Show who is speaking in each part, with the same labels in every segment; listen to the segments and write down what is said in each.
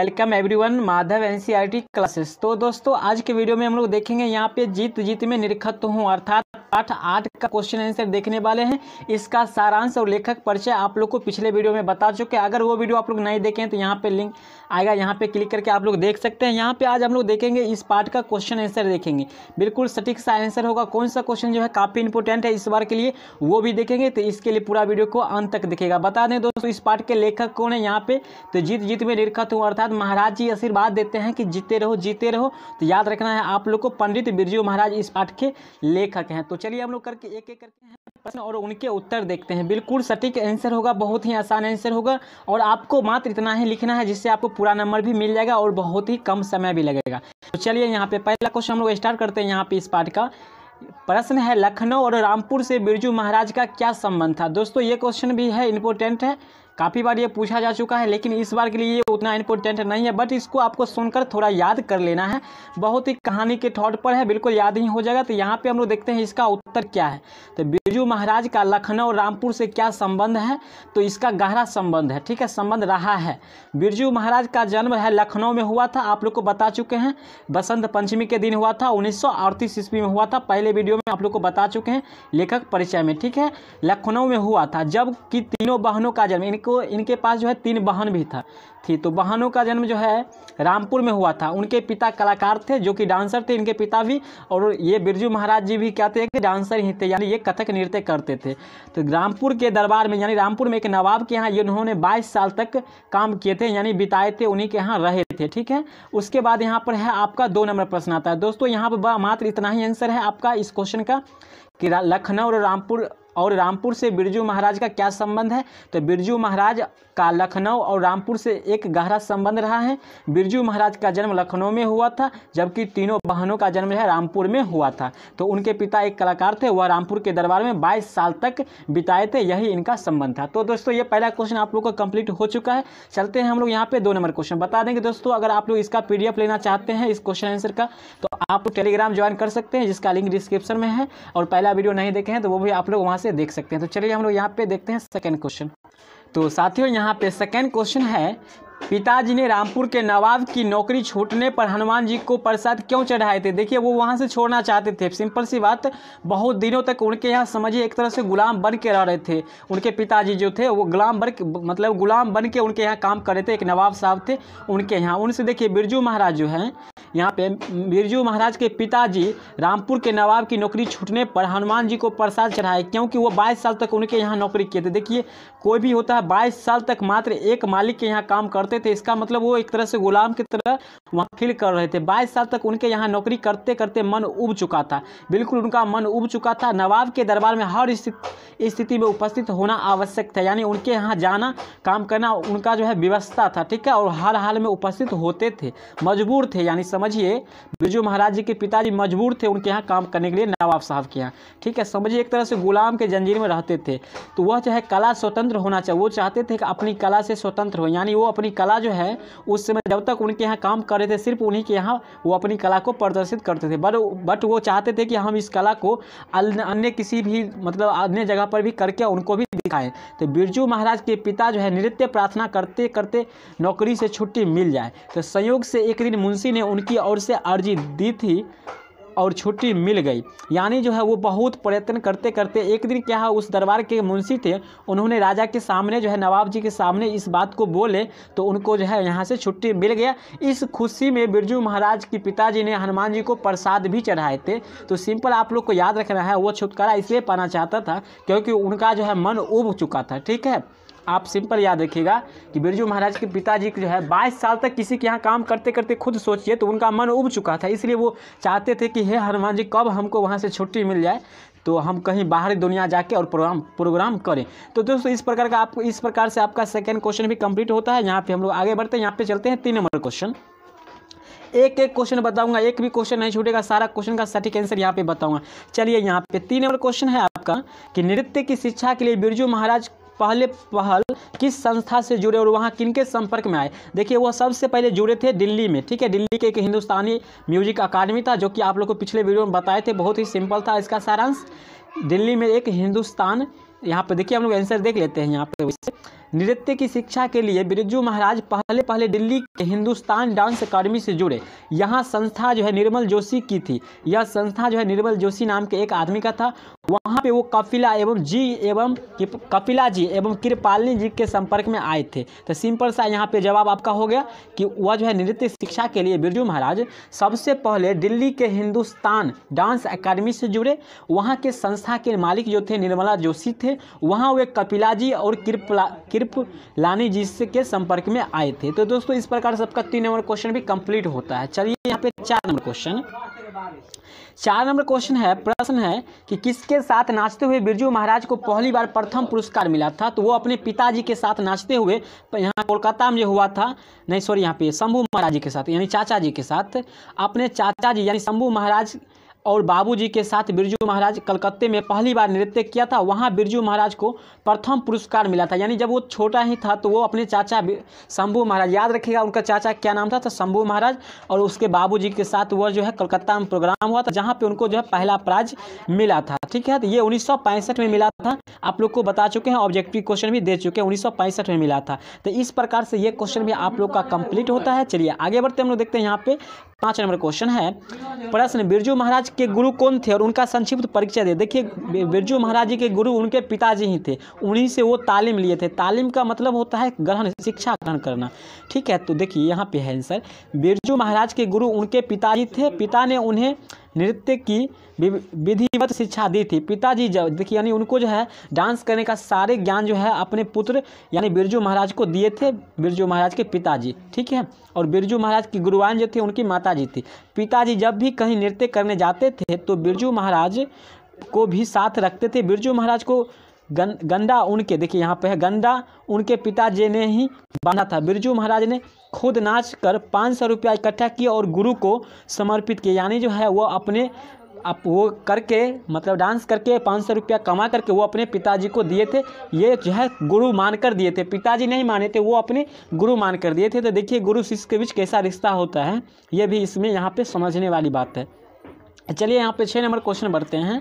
Speaker 1: welcome everyone Madhav NCERT classes तो दोस्तों आज के वीडियो में हम लोग देखेंगे यहाँ पे जीत जीत में निरखत हूँ अर्थात पाठ आठ का क्वेश्चन आंसर देखने वाले हैं इसका सारांश और लेखक परिचय आप लोग को पिछले वीडियो में बता चुके अगर वो वीडियो आप लोग नहीं देखें तो यहाँ पे लिंक आएगा यहाँ पे क्लिक करके आप लोग देख सकते हैं यहाँ पे आज हम लोग देखेंगे इस पार्ट का क्वेश्चन आंसर देखेंगे बिल्कुल सटीक सा आंसर होगा कौन सा क्वेश्चन जो है काफ़ी इंपॉर्टेंट है इस बार के लिए वो भी देखेंगे तो इसके लिए पूरा वीडियो को अंत तक देखेगा बता दें दोस्तों इस पार्ट के लेखक कौन है यहाँ पे तो जीत जीत में निरखत हूँ अर्थात बाद महाराज जी आशीर्वाद देते हैं कि जीते रहो जीते रहो तो याद रखना है आप लोग को पंडित बिरजू महाराज इस पाठ के लेखक हैं तो चलिए हम लोग करके एक एक करके हैं प्रश्न और उनके उत्तर देखते हैं बिल्कुल सटीक आंसर होगा बहुत ही आसान आंसर होगा और आपको मात्र इतना ही लिखना है जिससे आपको पूरा नंबर भी मिल जाएगा और बहुत ही कम समय भी लगेगा तो चलिए यहाँ पे पहला क्वेश्चन हम लोग स्टार्ट करते हैं यहाँ पे इस पाठ का प्रश्न है लखनऊ और रामपुर से बिरजू महाराज का क्या संबंध था दोस्तों ये क्वेश्चन भी है इंपॉर्टेंट है काफ़ी बार ये पूछा जा चुका है लेकिन इस बार के लिए ये उतना इंपॉर्टेंट नहीं है बट इसको आपको सुनकर थोड़ा याद कर लेना है बहुत ही कहानी के थॉट पर है बिल्कुल याद ही हो जाएगा तो यहाँ पे हम लोग देखते हैं इसका उत्तर क्या है तो बिरजू महाराज का लखनऊ और रामपुर से क्या संबंध है तो इसका गहरा संबंध है ठीक है संबंध रहा है बिरजू महाराज का जन्म है लखनऊ में हुआ था आप लोग को बता चुके हैं बसंत पंचमी के दिन हुआ था उन्नीस ईस्वी में हुआ था पहले वीडियो में आप लोग को बता चुके हैं लेखक परिचय में ठीक है लखनऊ में हुआ था जबकि तीनों बहनों का जन्म इनको इनको इनके पास जो है तीन बहन भी था थी तो बहनों का जन्म जो है रामपुर में हुआ था उनके पिता कलाकार थे जो कि डांसर थे इनके पिता भी और ये बिरजू महाराज जी भी क्या थे कि डांसर ही थे यानी ये कथक नृत्य करते थे तो रामपुर के दरबार में यानी रामपुर में एक नवाब के यहाँ इन्होंने बाईस साल तक काम किए थे यानी बिताए थे उन्हीं के यहाँ रहे थे ठीक है उसके बाद यहाँ पर है आपका दो नंबर प्रश्न आता है दोस्तों यहाँ पर मात्र इतना ही आंसर है आपका इस क्वेश्चन का कि लखनऊ और रामपुर और रामपुर से बिरजू महाराज का क्या संबंध है तो बिरजू महाराज का लखनऊ और रामपुर से एक गहरा संबंध रहा है बिरजू महाराज का जन्म लखनऊ में हुआ था जबकि तीनों बहनों का जन्म है रामपुर में हुआ था तो उनके पिता एक कलाकार थे वह रामपुर के दरबार में 22 साल तक बिताए थे यही इनका संबंध था तो दोस्तों ये पहला क्वेश्चन आप लोग का कंप्लीट हो चुका है चलते हैं हम लोग यहाँ पे दो नंबर क्वेश्चन बता देंगे दोस्तों अगर आप लोग इसका पी लेना चाहते हैं इस क्वेश्चन आंसर का तो आप टेलीग्राम ज्वाइन कर सकते हैं जिसका लिंक डिस्क्रिप्शन में है और पहला वीडियो नहीं देखे हैं तो वो भी आप लोग वहाँ यहाँ से देख सकते हैं तो चलिए हम लोग यहाँ पे देखते हैं सेकेंड क्वेश्चन तो साथियों यहाँ पे सेकेंड क्वेश्चन है पिताजी ने रामपुर के नवाब की नौकरी छूटने पर हनुमान जी को प्रसाद क्यों चढ़ाए थे देखिए वो वहाँ से छोड़ना चाहते थे सिंपल सी बात बहुत दिनों तक उनके यहाँ समझिए एक तरह से गुलाम बन के रह रहे थे उनके पिताजी जो थे वो गुलाम बन मतलब गुलाम बन के उनके यहाँ काम कर रहे थे एक नवाब साहब थे उनके यहाँ उनसे देखिए बिरजू महाराज जो हैं यहाँ पे बिरजू महाराज के पिताजी रामपुर के नवाब की नौकरी छूटने पर हनुमान जी को प्रसाद चढ़ाए क्योंकि वो 22 साल तक उनके यहाँ नौकरी किए थे देखिए कोई भी होता है 22 साल तक मात्र एक मालिक के यहाँ काम करते थे इसका मतलब वो एक तरह से गुलाम की तरह वहाँ फील कर रहे थे बाईस साल तक उनके यहाँ नौकरी करते करते मन उब चुका था बिल्कुल उनका मन उब चुका था नवाब के दरबार में हर स्थिति में उपस्थित होना आवश्यक था यानी उनके यहाँ जाना काम करना उनका जो है व्यवस्था था ठीक है और हर हाल में उपस्थित होते थे मजबूर थे यानी समझिए बिरजू महाराज जी के पिताजी मजबूर थे उनके यहाँ काम करने के लिए नवाब साहब के यहाँ ठीक है समझिए एक तरह से गुलाम के जंजीर में रहते थे तो वह जो है कला स्वतंत्र होना चाहिए वो चाहते थे कि अपनी कला से स्वतंत्र हो यानी वो अपनी कला जो है उस समय जब तक उनके यहाँ काम कर रहे थे सिर्फ उन्हीं के यहाँ वो अपनी कला को प्रदर्शित करते थे बट बट वो चाहते थे कि हम इस कला को अन्य किसी भी मतलब अन्य जगह पर भी करके उनको भी सिखाए तो बिरजू महाराज के पिता जो है नृत्य प्रार्थना करते करते नौकरी से छुट्टी मिल जाए तो संयोग से एक दिन मुंशी ने उनकी ओर से अर्जी दी थी और छुट्टी मिल गई यानी जो है वो बहुत प्रयत्न करते करते एक दिन क्या है उस दरबार के मुंशी थे उन्होंने राजा के सामने जो है नवाब जी के सामने इस बात को बोले तो उनको जो है यहाँ से छुट्टी मिल गया इस खुशी में बिरजू महाराज के पिताजी ने हनुमान जी को प्रसाद भी चढ़ाए थे तो सिंपल आप लोग को याद रखना है वो छुटकारा इसलिए पाना चाहता था क्योंकि उनका जो है मन उब चुका था ठीक है आप सिंपल याद रखिएगा कि बिरजू महाराज के पिताजी जो है बाईस साल तक किसी के यहाँ काम करते करते खुद सोचिए तो उनका मन उब चुका था इसलिए वो चाहते थे कि हे हनुमान जी कब हमको वहाँ से छुट्टी मिल जाए तो हम कहीं बाहरी दुनिया जाके और प्रोग्राम प्रोग्राम करें तो दोस्तों इस प्रकार का आपको इस प्रकार से आपका सेकेंड क्वेश्चन भी कम्प्लीट होता है यहाँ पर हम लोग आगे बढ़ते हैं यहाँ पर चलते हैं तीन नंबर क्वेश्चन एक एक क्वेश्चन बताऊंगा एक भी क्वेश्चन नहीं छूटेगा सारा क्वेश्चन का सटीक आंसर यहाँ पे बताऊंगा चलिए यहाँ पे तीन नंबर क्वेश्चन है आपका कि नृत्य की शिक्षा के लिए बिरजू महाराज पहले पहल किस संस्था से जुड़े और वहाँ किन के संपर्क में आए देखिए वह सबसे पहले जुड़े थे दिल्ली में ठीक है दिल्ली के एक हिंदुस्तानी म्यूजिक अकादमी था जो कि आप लोग को पिछले वीडियो में बताए थे बहुत ही सिंपल था इसका सारांश दिल्ली में एक हिंदुस्तान यहाँ पर देखिए हम लोग आंसर देख लेते हैं यहाँ पर नृत्य की शिक्षा के लिए बिरजू महाराज पहले पहले दिल्ली के हिंदुस्तान डांस अकादमी से जुड़े यहाँ संस्था जो है निर्मल जोशी की थी यह संस्था जो है निर्मल जोशी नाम के एक आदमी का था वहाँ पे वो कपिला एवं जी एवं कपिला जी एवं कृपालिनी जी के संपर्क में आए थे तो सिंपल सा यहाँ पे जवाब आपका हो गया कि वह जो है नृत्य शिक्षा के लिए बिरजू महाराज सबसे पहले दिल्ली के हिंदुस्तान डांस अकादमी से जुड़े वहाँ के संस्था के मालिक जो थे निर्मला जोशी थे वहाँ वे कपिला जी और कृपला सिर्फ लानी जी के संपर्क में आए थे तो दोस्तों इस प्रकार से आपका तीन नंबर क्वेश्चन भी कंप्लीट होता है चलिए यहाँ पे चार नंबर क्वेश्चन चार नंबर क्वेश्चन है प्रश्न है कि किसके साथ नाचते हुए बिरजू महाराज को पहली बार प्रथम पुरस्कार मिला था तो वो अपने पिताजी के साथ नाचते हुए यहाँ कोलकाता में हुआ था नहीं सॉरी यहाँ पे शंभू महाराज जी के साथ यानी चाचा जी के साथ अपने चाचा जी यानी शंभू महाराज और बाबूजी के साथ बिरजू महाराज कलकत्ते में पहली बार नृत्य किया था वहाँ बिरजू महाराज को प्रथम पुरस्कार मिला था यानी जब वो छोटा ही था तो वो अपने चाचा शंभू महाराज याद रखिएगा उनका चाचा क्या नाम था तो शंभू महाराज और उसके बाबूजी के साथ वह जो है कलकत्ता में प्रोग्राम हुआ था जहाँ पर उनको जो है पहला प्राइज मिला था ठीक है तो ये उन्नीस में मिला था आप लोग को बता चुके हैं ऑब्जेक्टिव क्वेश्चन भी दे चुके हैं उन्नीस में मिला था तो इस प्रकार से ये क्वेश्चन भी आप लोग का कंप्लीट होता है चलिए आगे बढ़ते हम लोग देखते हैं यहाँ पे पाँच नंबर क्वेश्चन है प्रश्न बिरजू महाराज के गुरु कौन थे और उनका संक्षिप्त परिचय दे देखिए बिरजू महाराज जी के गुरु उनके पिताजी ही थे उन्हीं से वो तालीम लिए थे तालीम का मतलब होता है ग्रहण शिक्षा ग्रहण करना ठीक है तो देखिए यहाँ पे है आंसर बिरजू महाराज के गुरु उनके पिताजी थे पिता ने उन्हें नृत्य की विधिवत शिक्षा दी थी पिताजी जब देखिए यानी उनको जो है डांस करने का सारे ज्ञान जो है अपने पुत्र यानी बिरजू महाराज को दिए थे बिरजू महाराज के पिताजी ठीक है और बिरजू महाराज की गुरुवान जो थी उनकी माता जी थी पिताजी जब भी कहीं नृत्य करने जाते थे तो बिरजू महाराज को भी साथ रखते थे बिरजू महाराज को गं, गंदा उनके देखिए यहाँ पे है गंदा उनके पिताजी ने ही बांधा था बिरजू महाराज ने खुद नाच कर पाँच सौ रुपया इकट्ठा किया और गुरु को समर्पित किया यानी जो है वो अपने आप वो करके मतलब डांस करके पाँच सौ रुपया कमा करके वो अपने पिताजी को दिए थे ये जो है गुरु मान कर दिए थे पिताजी नहीं माने थे वो अपने गुरु मान कर दिए थे तो देखिए गुरु शिष्य के बीच कैसा रिश्ता होता है ये भी इसमें यहाँ पे समझने वाली बात है चलिए यहाँ पे छः नंबर क्वेश्चन बढ़ते हैं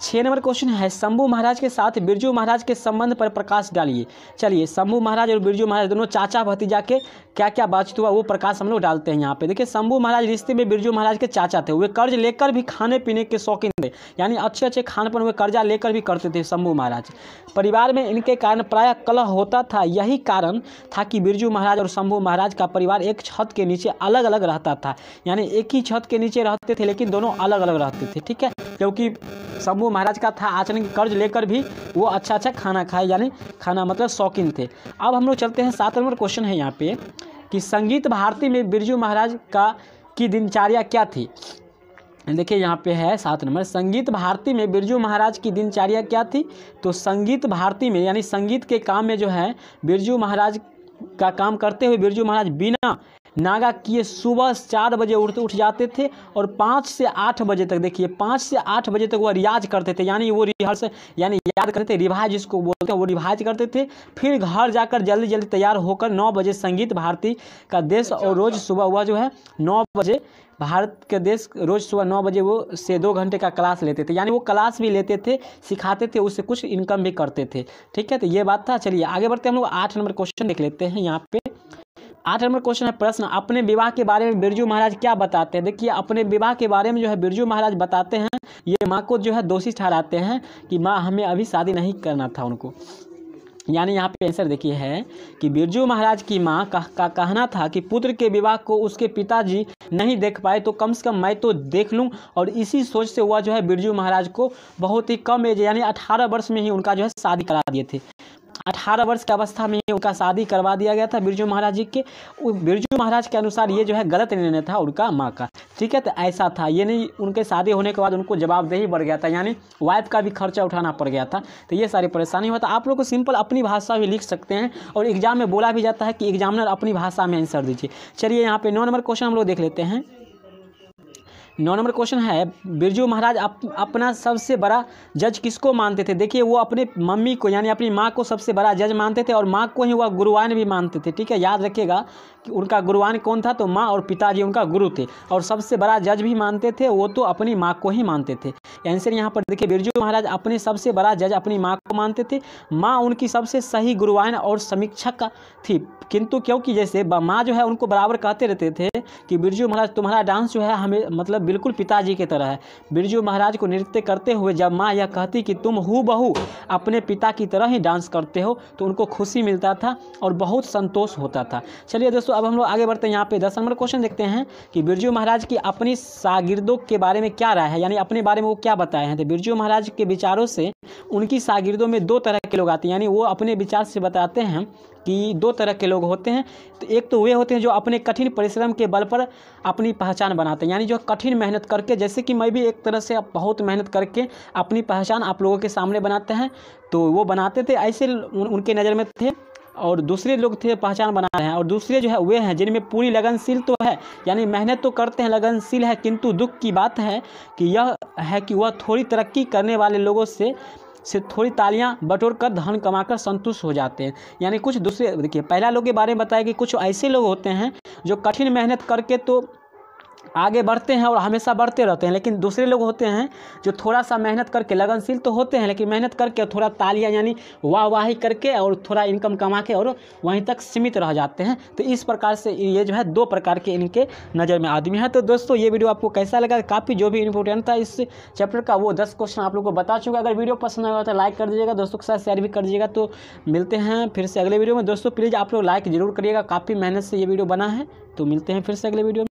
Speaker 1: छः नंबर क्वेश्चन है शंभू महाराज के साथ बिरजू महाराज के संबंध पर प्रकाश डालिए चलिए शंभू महाराज और बिरजू महाराज दोनों चाचा भतीजा के क्या क्या बातचीत हुआ वो प्रकाश हम लोग डालते हैं यहाँ पे देखिए शंभू महाराज रिश्ते में बिरजू महाराज के चाचा थे वे कर्ज लेकर भी खाने पीने के शौकीन थे यानी अच्छे अच्छे खान पर वे कर्जा लेकर भी करते थे शंभू महाराज परिवार में इनके कारण प्राय कलह होता था यही कारण था कि बिरजू महाराज और शंभू महाराज का परिवार एक छत के नीचे अलग अलग रहता था यानी एक ही छत के नीचे रहते थे लेकिन दोनों अलग अलग रहते थे ठीक है क्योंकि शंभू वो महाराज का था आचरण के कर्ज लेकर भी वो अच्छा अच्छा खाना खाए यानी खाना मतलब शौकीन थे अब हम लोग चलते हैं सात नंबर क्वेश्चन है यहाँ पे कि संगीत भारती में बिरजू महाराज का की दिनचर्या क्या थी देखिए यहाँ पे है सात नंबर संगीत भारती में बिरजू महाराज की दिनचर्या क्या थी तो संगीत भारती में यानी संगीत के काम में जो है बिरजू महाराज का काम करते हुए बिरजू महाराज बिना नागा किए सुबह चार बजे उठते उठ जाते थे और पाँच से आठ बजे तक देखिए पाँच से आठ बजे तक वह रियाज करते थे यानी वो रिहर्सल यानी याद करते थे रिवाज जिसको बोलते हैं वो रिवाज करते थे फिर घर जाकर जल्दी जल्दी तैयार होकर नौ बजे संगीत भारती का देश और रोज़ सुबह वह जो है नौ बजे भारत के देश रोज़ सुबह नौ बजे वो से दो घंटे का क्लास लेते थे यानी वो क्लास भी लेते थे सिखाते थे उससे कुछ इनकम भी करते थे ठीक है तो ये बात था चलिए आगे बढ़ते हम लोग आठ नंबर क्वेश्चन देख लेते हैं यहाँ पे आठ नंबर क्वेश्चन है प्रश्न अपने विवाह के बारे में बिरजू महाराज क्या बताते हैं देखिए अपने विवाह के बारे में जो है बिरजू महाराज बताते हैं ये माँ को जो है दोषी ठहराते हैं कि माँ हमें अभी शादी नहीं करना था उनको यानी यहाँ पे आंसर देखिए है कि बिरजू महाराज की माँ का, का कहना था कि पुत्र के विवाह को उसके पिताजी नहीं देख पाए तो कम से कम मैं तो देख लूँ और इसी सोच से हुआ जो है बिरजू महाराज को बहुत ही कम एज यानी 18 वर्ष में ही उनका जो है शादी करा दिए थे अठारह वर्ष की अवस्था में उनका शादी करवा दिया गया था बिरजू महाराज जी के बिरजू महाराज के अनुसार ये जो है गलत निर्णय था उनका माँ का ठीक है तो ऐसा था ये नहीं उनके शादी होने के बाद उनको जवाबदेही बढ़ गया था यानी वाइफ का भी खर्चा उठाना पड़ गया था तो ये सारी परेशानी हुआ था आप लोग को सिंपल अपनी भाषा भी लिख सकते हैं और एग्जाम में बोला भी जाता है कि एग्जामिनर अपनी भाषा में आंसर दीजिए चलिए यहाँ पे नौ नंबर क्वेश्चन हम लोग देख लेते हैं नौ नंबर क्वेश्चन है बिरजू महाराज अप, अपना सबसे बड़ा जज किसको मानते थे देखिए वो अपने मम्मी को यानी अपनी माँ को सबसे बड़ा जज मानते थे और माँ को ही वह गुरुवान भी मानते थे ठीक है याद रखिएगा कि उनका गुरुवान कौन था तो माँ और पिताजी उनका गुरु थे और सबसे बड़ा जज भी मानते थे वो तो अपनी माँ को ही मानते थे आंसर यहाँ पर देखिए बिरजू महाराज अपने सबसे बड़ा जज अपनी माँ को मानते थे माँ उनकी सबसे सही गुरुवान और समीक्षक थी किंतु क्योंकि जैसे माँ जो है उनको बराबर कहते रहते थे कि बिरजू महाराज तुम्हारा डांस जो है हमें मतलब बिल्कुल पिताजी की तरह है बिरजू महाराज को नृत्य करते हुए जब माँ यह कहती कि तुम हु बहू अपने पिता की तरह ही डांस करते हो तो उनको खुशी मिलता था और बहुत संतोष होता था चलिए दोस्तों अब हम लोग आगे बढ़ते हैं यहाँ पे दस नंबर क्वेश्चन देखते हैं कि बिरजू महाराज की अपनी शागिर्दों के बारे में क्या राय है यानी अपने बारे में वो क्या बताए हैं तो बिरजू महाराज के विचारों से उनकी शागिर्दों में दो तरह के लोग आते हैं यानी वो अपने विचार से बताते हैं कि दो तरह के लोग होते हैं तो एक तो वे होते हैं जो अपने कठिन परिश्रम के बल पर अपनी पहचान बनाते हैं यानी जो कठिन मेहनत करके जैसे कि मैं भी एक तरह से बहुत मेहनत करके अपनी पहचान आप लोगों के सामने बनाते हैं तो वो बनाते थे ऐसे उनके नज़र में थे और दूसरे लोग थे पहचान बना रहे हैं और दूसरे जो है वे हैं जिनमें पूरी लगनशील तो है यानी मेहनत तो करते हैं लगनशील है किंतु दुख की बात है कि यह है कि वह थोड़ी तरक्की करने वाले लोगों से से थोड़ी तालियां बटोर कर धन कमाकर संतुष्ट हो जाते हैं यानी कुछ दूसरे देखिए पहला लोग के बारे में बताया कि कुछ ऐसे लोग होते हैं जो कठिन मेहनत करके तो आगे बढ़ते हैं और हमेशा बढ़ते रहते हैं लेकिन दूसरे लोग होते हैं जो थोड़ा सा मेहनत करके लगनशील तो होते हैं लेकिन मेहनत करके थोड़ा तालियाँ यानी वाह वाही करके और थोड़ा इनकम कमा के और वहीं तक सीमित रह जाते हैं तो इस प्रकार से ये जो है दो प्रकार के इनके नज़र में आदमी हैं तो दोस्तों ये वीडियो आपको कैसा लगा काफ़ी जो भी इंपॉर्टेंट था इस चैप्टर का वो दस क्वेश्चन आप लोग को बता चुका अगर वीडियो पसंद आया तो लाइक कर दीजिएगा दोस्तों के साथ शेयर भी कर दीजिएगा तो मिलते हैं फिर से अगले वीडियो में दोस्तों प्लीज़ आप लोग लाइक ज़रूर करिएगा काफ़ी मेहनत से ये वीडियो बना है तो मिलते हैं फिर से अगले वीडियो